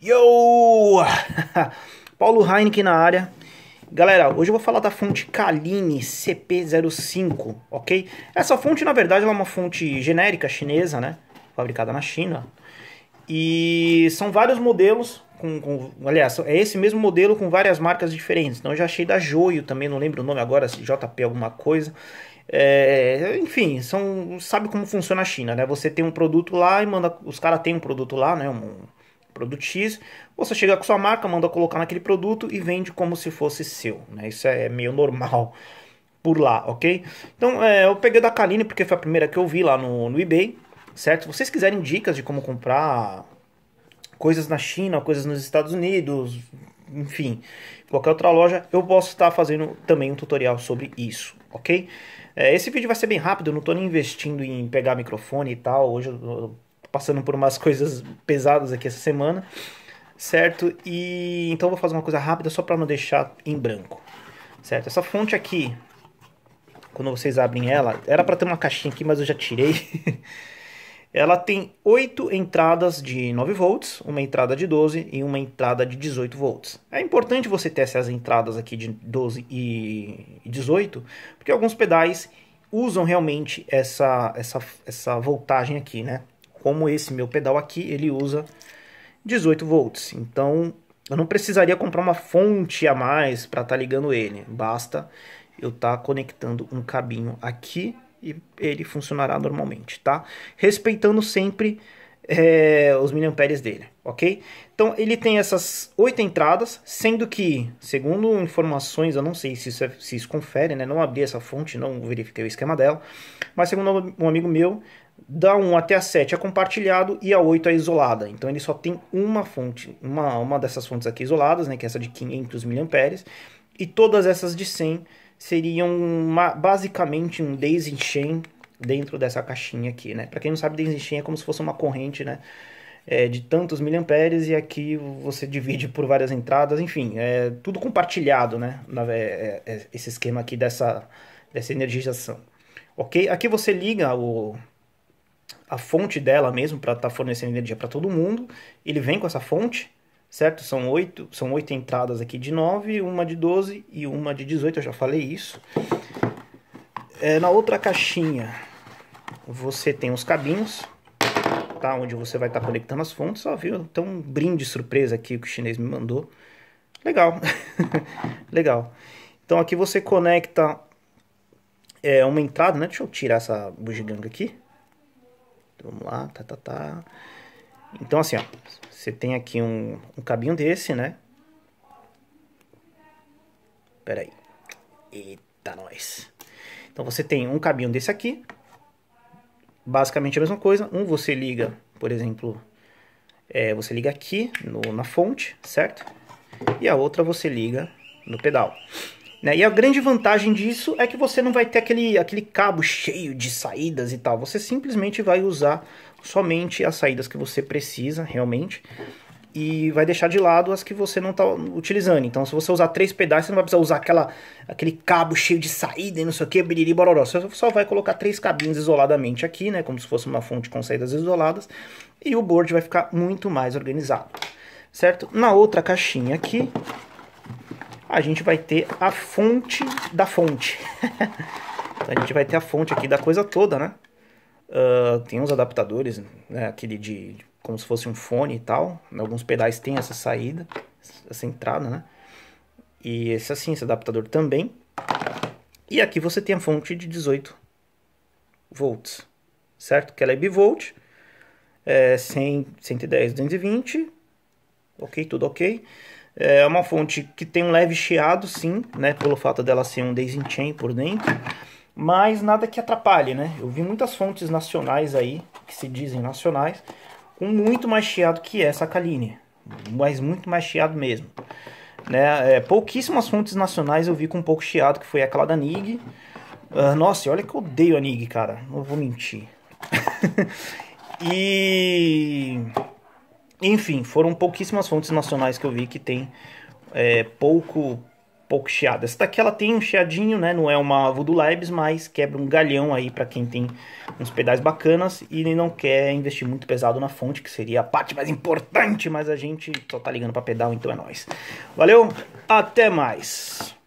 Yo! Paulo Heineken na área. Galera, hoje eu vou falar da fonte Kaline CP05, ok? Essa fonte, na verdade, é uma fonte genérica chinesa, né? Fabricada na China. E são vários modelos, com, com, aliás, é esse mesmo modelo com várias marcas diferentes. Então eu já achei da Joio também, não lembro o nome agora, JP alguma coisa. É, enfim, são, sabe como funciona a China, né? Você tem um produto lá e manda. Os caras têm um produto lá, né? Um, produto X, você chega com sua marca, manda colocar naquele produto e vende como se fosse seu. Né? Isso é meio normal por lá, ok? Então é, eu peguei da Kaline porque foi a primeira que eu vi lá no, no eBay, certo? Se vocês quiserem dicas de como comprar coisas na China, coisas nos Estados Unidos, enfim, qualquer outra loja, eu posso estar fazendo também um tutorial sobre isso, ok? É, esse vídeo vai ser bem rápido, eu não estou nem investindo em pegar microfone e tal, hoje eu passando por umas coisas pesadas aqui essa semana, certo? E então eu vou fazer uma coisa rápida só para não deixar em branco, certo? Essa fonte aqui, quando vocês abrem ela, era para ter uma caixinha aqui, mas eu já tirei. ela tem oito entradas de 9 volts, uma entrada de 12 e uma entrada de 18 volts. É importante você ter essas entradas aqui de 12 e 18, porque alguns pedais usam realmente essa, essa, essa voltagem aqui, né? como esse meu pedal aqui, ele usa 18 volts. Então, eu não precisaria comprar uma fonte a mais para estar tá ligando ele. Basta eu estar tá conectando um cabinho aqui e ele funcionará normalmente, tá? Respeitando sempre é, os miliamperes dele, ok? Então ele tem essas oito entradas, sendo que, segundo informações, eu não sei se isso, é, se isso confere, né? Não abri essa fonte, não verifiquei o esquema dela, mas segundo um amigo meu, da 1 até a 7 é compartilhado e a 8 é isolada. Então ele só tem uma fonte, uma, uma dessas fontes aqui isoladas, né, que é essa de 500 mA, e todas essas de 100 seriam uma, basicamente um daisy chain dentro dessa caixinha aqui, né? Para quem não sabe, daisy chain é como se fosse uma corrente, né? É, de tantos miliamperes e aqui você divide por várias entradas, enfim, é tudo compartilhado, né? Na, é, é, é esse esquema aqui dessa, dessa energização. Ok? Aqui você liga o, a fonte dela mesmo para estar tá fornecendo energia para todo mundo. Ele vem com essa fonte, certo? São oito, são oito entradas aqui de 9, uma de 12 e uma de 18, eu já falei isso. É, na outra caixinha você tem os cabinhos, tá? Onde você vai estar tá conectando as fontes, ó, viu? Tem um brinde surpresa aqui que o chinês me mandou. Legal, legal. Então aqui você conecta é, uma entrada, né? Deixa eu tirar essa bugiganga aqui Vamos lá, tá, tá, tá. Então, assim, ó, você tem aqui um, um cabinho desse, né? Pera aí. Eita, nós. Então, você tem um cabinho desse aqui. Basicamente a mesma coisa. Um você liga, por exemplo, é, você liga aqui no, na fonte, certo? E a outra você liga no pedal. Né? E a grande vantagem disso é que você não vai ter aquele, aquele cabo cheio de saídas e tal. Você simplesmente vai usar somente as saídas que você precisa realmente e vai deixar de lado as que você não está utilizando. Então, se você usar três pedais, você não vai precisar usar aquela, aquele cabo cheio de saída e não sei o que, biriri, bororó. Você só vai colocar três cabinhos isoladamente aqui, né, como se fosse uma fonte com saídas isoladas, e o board vai ficar muito mais organizado, certo? Na outra caixinha aqui, a gente vai ter a fonte da fonte. então a gente vai ter a fonte aqui da coisa toda, né? Uh, tem uns adaptadores, né? aquele de, de, como se fosse um fone e tal. Alguns pedais têm essa saída, essa entrada, né? E esse assim, esse adaptador também. E aqui você tem a fonte de 18 volts, certo? Que ela é bivolt, é 100, 110, 220, ok, tudo ok. É uma fonte que tem um leve chiado, sim, né? Pelo fato dela ser um Daisy Chain por dentro. Mas nada que atrapalhe, né? Eu vi muitas fontes nacionais aí, que se dizem nacionais, com muito mais chiado que essa Kaline. Mas muito mais chiado mesmo. Né? É, pouquíssimas fontes nacionais eu vi com um pouco chiado, que foi aquela da NIG. Uh, nossa, olha que eu odeio a NIG, cara. Não vou mentir. e enfim, foram pouquíssimas fontes nacionais que eu vi que tem é, pouco pouco chiado. Essa tá daqui ela tem um chiadinho, né? Não é uma Voodoo Labs, mas quebra um galhão aí para quem tem uns pedais bacanas e não quer investir muito pesado na fonte, que seria a parte mais importante, mas a gente só tá ligando para pedal, então é nós. Valeu, até mais.